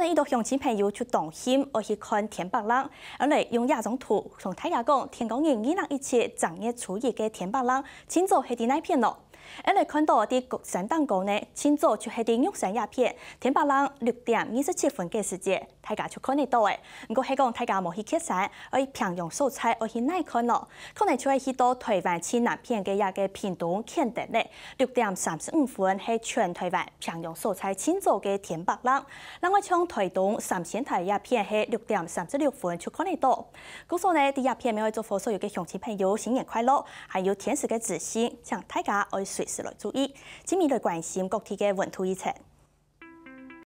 我哋依度向錢朋友去動心，而去看田伯朗。我哋用廿种土，从太廿讲，天公爷二人一切日夜處于嘅田伯朗，真做係啲那片咯？因为看到伫国山蛋糕呢，清早就是伫肉山一片，天白人六点二十七分计时节，大家就看得到诶。不过系讲大家冇去拍而伊平阳素菜，而是耐看咯。可能就会去到台湾清南片计个片种肯定呢，六点三十五分系全台湾平阳素菜清早计天白人。另外像台东三仙台一片系六点三十六分就看得到多。古说呢，伫一片能够祝福所有个乡亲朋友新年快乐，还有天使的自信，向大家爱。随时来注意，正面來关心各地嘅稳土疫情。